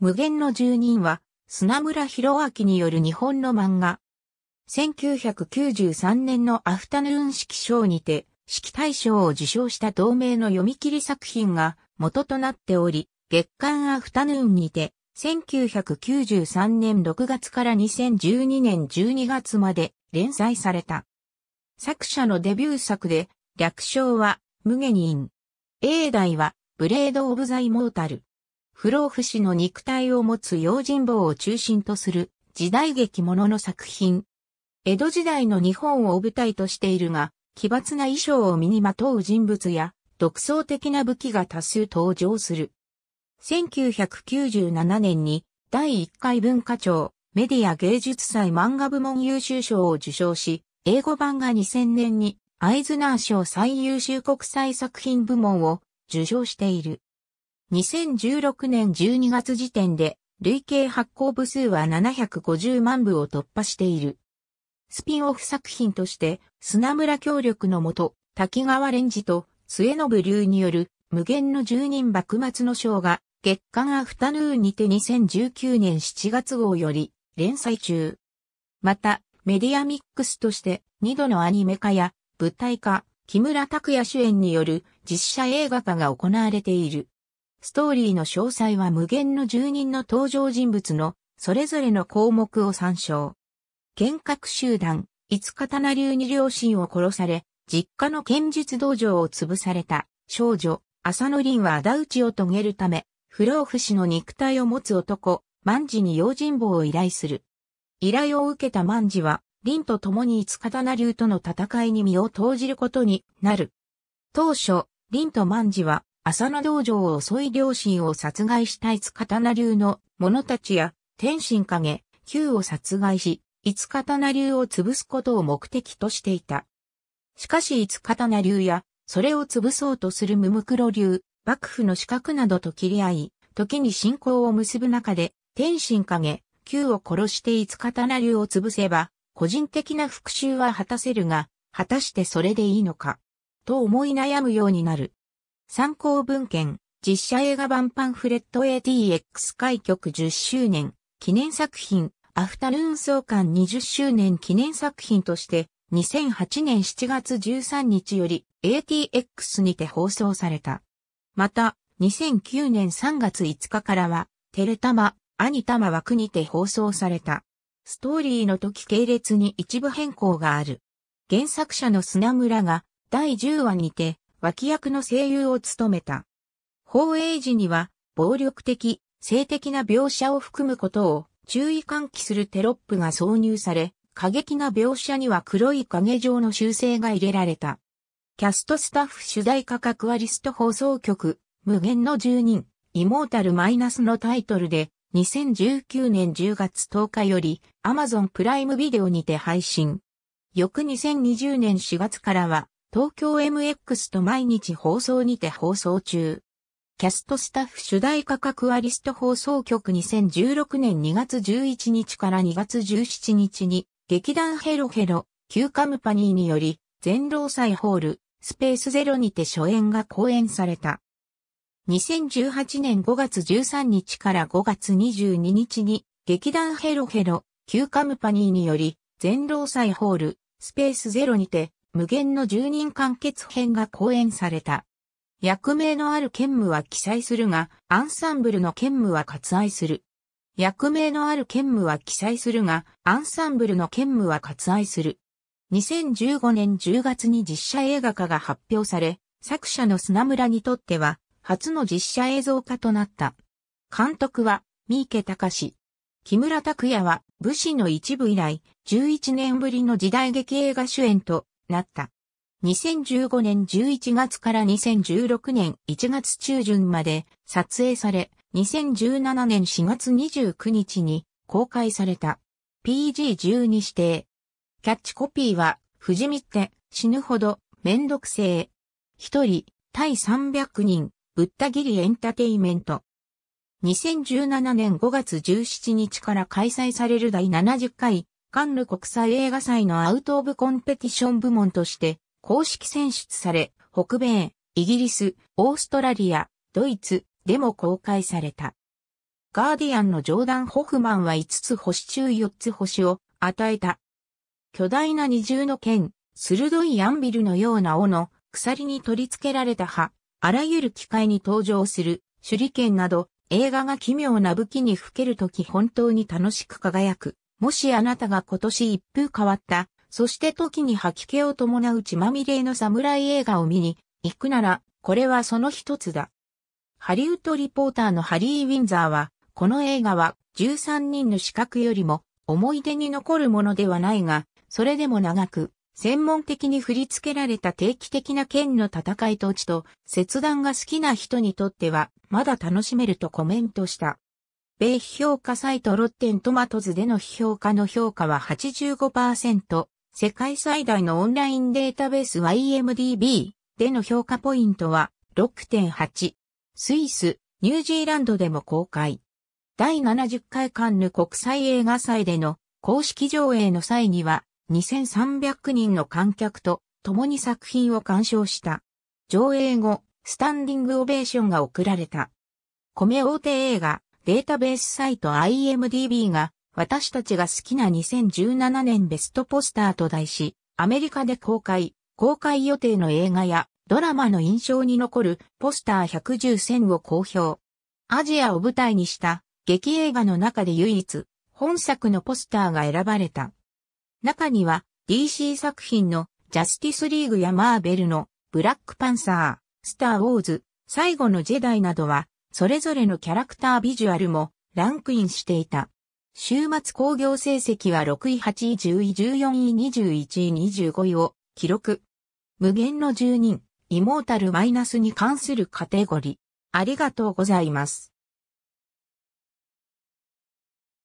無限の住人は、砂村博明による日本の漫画。1993年のアフタヌーン式賞にて、式大賞を受賞した同名の読み切り作品が元となっており、月刊アフタヌーンにて、1993年6月から2012年12月まで連載された。作者のデビュー作で、略称は、無下人。英代は、ブレード・オブ・ザ・イモータル。不老不死の肉体を持つ用心棒を中心とする時代劇ものの作品。江戸時代の日本を舞台としているが、奇抜な衣装を身にまとう人物や、独創的な武器が多数登場する。1997年に第1回文化庁メディア芸術祭漫画部門優秀賞を受賞し、英語版が2000年にアイズナー賞最優秀国際作品部門を受賞している。2016年12月時点で、累計発行部数は750万部を突破している。スピンオフ作品として、砂村協力のもと、滝川蓮次と末延流による無限の住人幕末の章が月刊アフタヌーンにて2019年7月号より連載中。また、メディアミックスとして2度のアニメ化や舞台化、木村拓哉主演による実写映画化が行われている。ストーリーの詳細は無限の住人の登場人物のそれぞれの項目を参照。剣閣集団、五刀流に両親を殺され、実家の剣術道場を潰された少女、浅野凛は仇討ちを遂げるため、不老不死の肉体を持つ男、万事に用心棒を依頼する。依頼を受けた万事は、凛と共に五刀流との戦いに身を投じることになる。当初、凛と万事は浅野道場を襲い両親を殺害したいつ刀流の者たちや、天心影、旧を殺害し、いつ刀流を潰すことを目的としていた。しかしいつ刀流や、それを潰そうとする無ムクロ流、幕府の資格などと切り合い、時に信仰を結ぶ中で、天心影、旧を殺していつ刀流を潰せば、個人的な復讐は果たせるが、果たしてそれでいいのか、と思い悩むようになる。参考文献、実写映画版パンフレット ATX 開局10周年、記念作品、アフタヌーン創刊20周年記念作品として、2008年7月13日より ATX にて放送された。また、2009年3月5日からは、テレタマ、アニタマ枠にて放送された。ストーリーの時系列に一部変更がある。原作者の砂村が第10話にて脇役の声優を務めた。放映時には、暴力的、性的な描写を含むことを注意喚起するテロップが挿入され、過激な描写には黒い影状の修正が入れられた。キャストスタッフ主題歌格はアリスト放送局、無限の住人、イモータルマイナスのタイトルで、2019年10月10日より Amazon プライムビデオにて配信。翌2020年4月からは東京 MX と毎日放送にて放送中。キャストスタッフ主題価格アリスト放送局2016年2月11日から2月17日に劇団ヘロヘロ、旧カムパニーにより全労祭ホール、スペースゼロにて初演が公演された。2018年5月13日から5月22日に劇団ヘロヘロ、旧カムパニーにより全労祭ホール、スペースゼロにて無限の住人完結編が公演された。役名のある兼務は記載するが、アンサンブルの兼務は割愛する。役名のある兼務は記載するが、アンサンブルの兼務は割愛する。2015年10月に実写映画化が発表され、作者の砂村にとっては、初の実写映像化となった。監督は、三池隆。木村拓也は、武士の一部以来、11年ぶりの時代劇映画主演となった。2015年11月から2016年1月中旬まで撮影され、2017年4月29日に公開された PG12 指定。キャッチコピーは、不死身って死ぬほどめんどくせえ。一人、対300人、ぶった切りエンターテイメント。2017年5月17日から開催される第70回カンヌ国際映画祭のアウトオブコンペティション部門として公式選出され、北米、イギリス、オーストラリア、ドイツでも公開された。ガーディアンのジョーダン・ホフマンは5つ星中4つ星を与えた。巨大な二重の剣、鋭いアンビルのような斧、鎖に取り付けられた刃、あらゆる機械に登場する手裏剣など映画が奇妙な武器に吹けるとき本当に楽しく輝く。もしあなたが今年一風変わった、そして時に吐き気を伴う血まみれの侍映画を見に行くなら、これはその一つだ。ハリウッドリポーターのハリー・ウィンザーは、この映画は13人の資格よりも思い出に残るものではないが、それでも長く、専門的に振り付けられた定期的な剣の戦いと地と切断が好きな人にとってはまだ楽しめるとコメントした。米評価サイトロッテントマトズでの評価の評価は85%、世界最大のオンラインデータベース YMDB での評価ポイントは6.8。スイス、ニュージーランドでも公開。第70回カンヌ国際映画祭での公式上映の際には2300人の観客と共に作品を鑑賞した。上映後、スタンディングオベーションが送られた。米大手映画、データベースサイト IMDB が、私たちが好きな2017年ベストポスターと題し、アメリカで公開、公開予定の映画やドラマの印象に残るポスター110選を公表。アジアを舞台にした劇映画の中で唯一、本作のポスターが選ばれた。中には DC 作品のジャスティスリーグやマーベルのブラックパンサー、スターウォーズ、最後のジェダイなどはそれぞれのキャラクタービジュアルもランクインしていた。週末工業成績は6位、8位、10位、14位、21位、25位を記録。無限の10人、イモータルマイナスに関するカテゴリー。ありがとうございます。